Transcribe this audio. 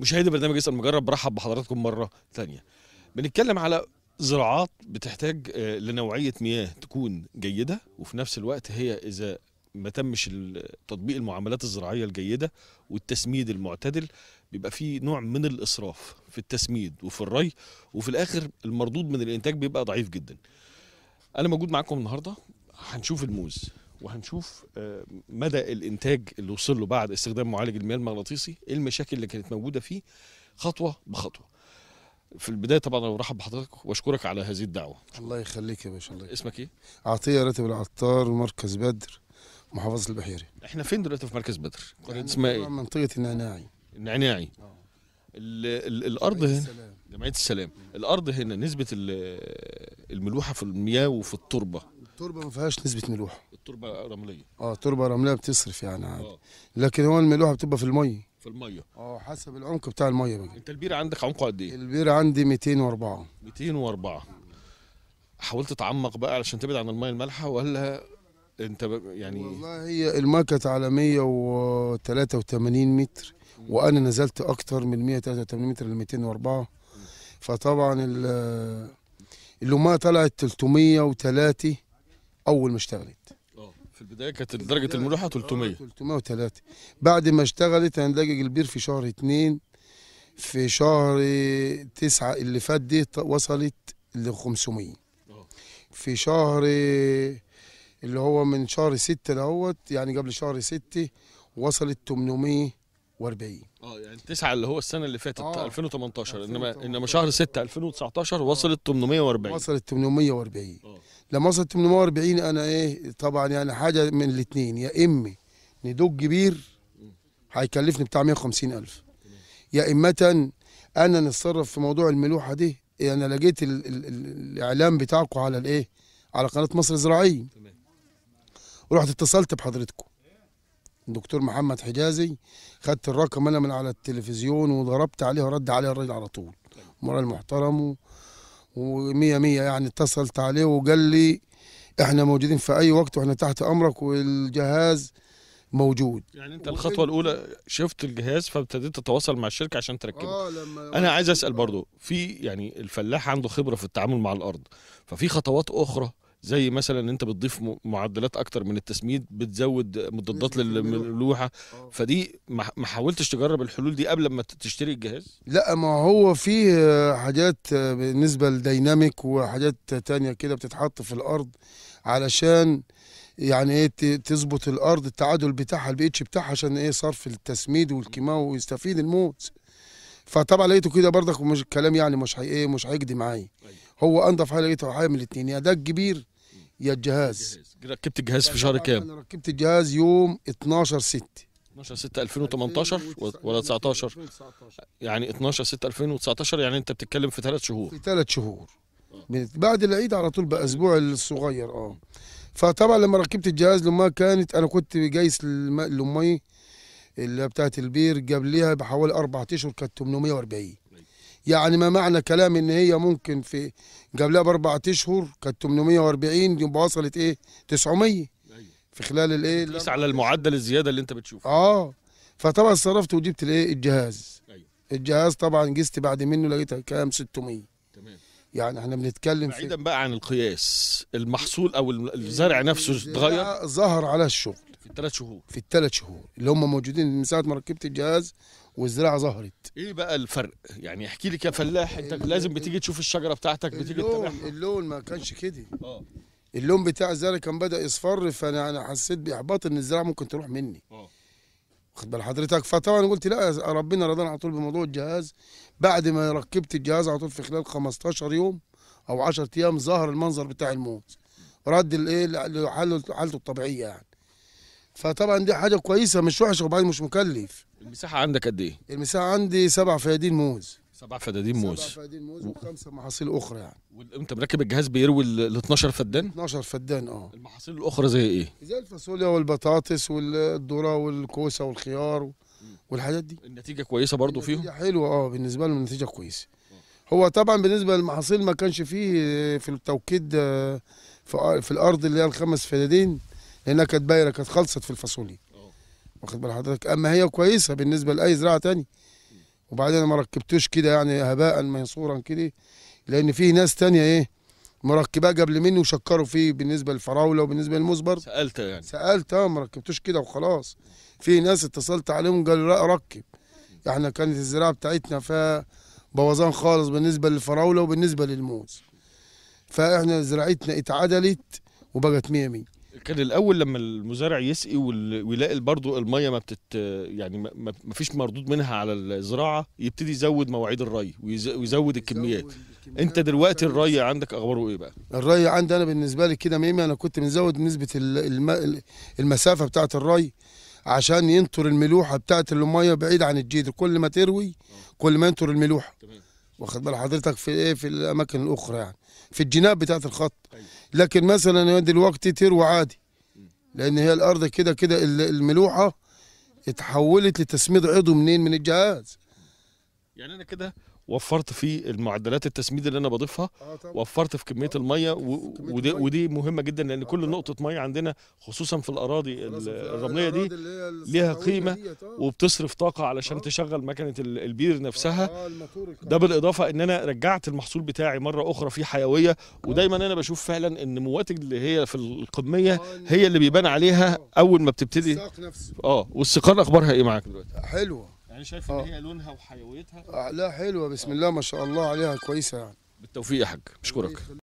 مشاهدي برنامج اسال مجرب برحب بحضراتكم مره ثانيه بنتكلم على زراعات بتحتاج آه، لنوعيه مياه تكون جيده وفي نفس الوقت هي اذا ما تمش تطبيق المعاملات الزراعيه الجيده والتسميد المعتدل بيبقى في نوع من الاسراف في التسميد وفي الري وفي الاخر المردود من الانتاج بيبقى ضعيف جدا انا موجود معاكم النهارده هنشوف الموز وهنشوف آه، مدى الانتاج اللي وصل له بعد استخدام معالج المياه المغناطيسي ايه المشاكل اللي كانت موجوده فيه خطوه بخطوه في البدايه طبعا انا برحب بحضرتك واشكرك على هذه الدعوه الله يخليك يا باشا الله يخليك. اسمك ايه عطيه راتب العطار مركز بدر محافظه البحيره احنا فين دلوقتي في مركز بدر قريه يعني اسمها ايه منطقه النعناعي النعناعي اه ال ال الارض هنا جمعيه السلام الارض هنا نسبه الملوحه في المياه وفي التربه التربه ما فيهاش نسبه ملوحه التربه رمليه اه التربه رمليه بتصرف يعني عادي آه. لكن هو الملوحه بتبقى في الميه في الميه اه حسب العمق بتاع الميه بقى انت البيره عندك عمقه قد ايه البيره عندي 204 204 حاولت تعمق بقى علشان تبعد عن الميه المالحه ولا انت يعني والله هي الميه كانت على 183 متر وانا نزلت اكتر من 183 متر ل 204 فطبعا ما طلعت 303 اول ما اشتغلت اه في البدايه كانت درجه الملوحه 300 303 آه، بعد ما اشتغلت هنلاقي البير في شهر 2 في شهر 9 اللي فات دي وصلت ل 500 آه. في شهر اللي هو من شهر 6 لهوت يعني قبل شهر 6 وصلت 800 واربعين اه يعني تسعة اللي هو السنه اللي فاتت آه. 2018 انما انما شهر 6 2019 وصلت 840 وصلت 840 آه. لما وصلت 840 انا ايه طبعا يعني حاجه من الاثنين يا اما ندق كبير هيكلفني بتاع 150000 يا اما انا نتصرف في موضوع الملوحه دي انا يعني لقيت الـ الـ الاعلام بتاعكم على الايه على قناه مصر الزراعيه رحت اتصلت بحضرتكم الدكتور محمد حجازي خدت الرقم انا من على التلفزيون وضربت عليه ورد عليه الراجل على طول مرة المحترم ومية مية يعني اتصلت عليه وقال لي احنا موجودين في اي وقت واحنا تحت امرك والجهاز موجود يعني انت الخطوه الاولى شفت الجهاز فابتديت تتواصل مع الشركه عشان تركبه آه لما انا عايز اسال برضو في يعني الفلاح عنده خبره في التعامل مع الارض ففي خطوات اخرى زي مثلا انت بتضيف معدلات اكتر من التسميد بتزود مضادات للملوحه آه. فدي ما حاولتش تجرب الحلول دي قبل ما تشتري الجهاز لا ما هو فيه حاجات بالنسبه للديناميك وحاجات تانية كده بتتحط في الارض علشان يعني ايه تظبط الارض التعادل بتاعها البي اتش بتاعها عشان ايه صرف التسميد والكيماوي ويستفيد الموت فطبعا لقيته كده برضك مش الكلام يعني مش ايه مش هيجدي معايا أيوة. هو انضف حاجه لقيته حاجه من الاثنين يا يعني ده الكبير يا الجهاز ركبت الجهاز في شهر كام؟ انا ركبت الجهاز يوم 12 6 12 6 2018 ولا 19 يعني 12 6 2019 يعني انت بتتكلم في ثلاث شهور في ثلاث شهور من بعد العيد على طول باسبوع الصغير اه فطبعا لما ركبت الجهاز لما كانت انا كنت جايس لامي اللي بتاعت البير قبليها بحوالي اربع اشهر كانت 840 يعني ما معنى كلام ان هي ممكن في قبلها باربع اشهر كانت 840 يبقى وصلت ايه 900 أيوة. في خلال الايه بس على المعدل الزياده اللي انت بتشوفه اه فطبعا صرفت وجبت الايه الجهاز أيوة. الجهاز طبعا جست بعد منه لقيتها كام 600 تمام يعني احنا بنتكلم بعيدا في... بقى عن القياس المحصول او الزرع نفسه اتغير ظهر على الشغل في الثلاث شهور في الثلاث شهور اللي هم موجودين من ساعه ما ركبت الجهاز والزراعه ظهرت ايه بقى الفرق يعني احكي لي كفلاح انت لازم بتيجي تشوف الشجره بتاعتك بتيجي اللون اللون ما كانش كده اه اللون بتاع الزرع كان بدا يصفر فانا انا حسيت باحباط ان الزراعه ممكن تروح مني اه واخد بال حضرتك فطبعا قلت لا ربنا رضانا على طول بموضوع الجهاز بعد ما ركبت الجهاز على طول في خلال 15 يوم او 10 ايام ظهر المنظر بتاع الموت رد الايه لحالته الطبيعيه يعني فطبعا دي حاجه كويسه مش وحشه وبعدين مش مكلف المساحه عندك قد ايه المساحه عندي سبع فيادين موز سبع فدادين موز سبع فدادين موز وخمسه محاصيل اخرى يعني وانت مركب الجهاز بيروي ال 12 فدان 12 فدان اه المحاصيل الاخرى زي ايه زي الفاصوليا والبطاطس والذره والكوسه والخيار والحاجات دي النتيجه كويسه برضو النتيجة فيهم حلوه اه بالنسبه لهم النتيجه كويسه هو طبعا بالنسبه للمحاصيل ما كانش فيه آه، في التوكيد آه، في الارض اللي هي الخمس فدادين لانها كانت بايره كانت خلصت في الفاصوليا واخد بال حضرتك اما هي كويسه بالنسبه لاي زراعه تاني وبعدين انا ما ركبتوش كده يعني هباء منصورا كده لان في ناس تانية ايه مركباه قبل مني وشكروا فيه بالنسبه للفراوله وبالنسبه للمزبر سالت يعني سالت اه ما ركبتوش كده وخلاص في ناس اتصلت عليهم قالوا لا ركب احنا كانت الزراعه بتاعتنا فيها بوظان خالص بالنسبه للفراوله وبالنسبه للموز فاحنا زراعتنا اتعدلت وبقت 100 100 كان الاول لما المزارع يسقي ويلاقي برضه الميه ما بتت يعني ما فيش مردود منها على الزراعه يبتدي يزود مواعيد الري ويزود الكميات انت دلوقتي الري عندك اخباره ايه بقى الري عندي انا بالنسبه لي كده ميمي انا كنت بنزود نسبه المسافه بتاعه الري عشان ينطر الملوحه بتاعه الميه بعيد عن الجدر كل ما تروي آه. كل ما ينطر الملوحه تمام واخد بال حضرتك في ايه في الاماكن الاخرى يعني في الجناب بتاعت الخط لكن مثلا دلوقتي تروى عادي لان هي الارض كده كده الملوحه اتحولت لتسميد عضو منين من الجهاز يعني انا كده وفرت في المعدلات التسميد اللي انا بضيفها آه، وفرت في آه، كميه الميه ودي, ودي مهمه جدا لان آه، كل نقطه ميه عندنا خصوصا في الاراضي الرمليه دي ليها قيمه وبتصرف طاقه علشان تشغل مكنه البير نفسها ده بالاضافه ان انا رجعت المحصول بتاعي مره اخرى فيه حيويه ودايما انا بشوف فعلا ان مواتج اللي هي في القميه هي اللي بيبان عليها اول ما بتبتدي اه والسقار اخبارها ايه معاك دلوقتي حلوه يعني شايف ان آه. هي لونها وحيويتها آه، لا حلوه بسم الله ما شاء الله عليها كويسه يعني بالتوفيق يا حاج بشكرك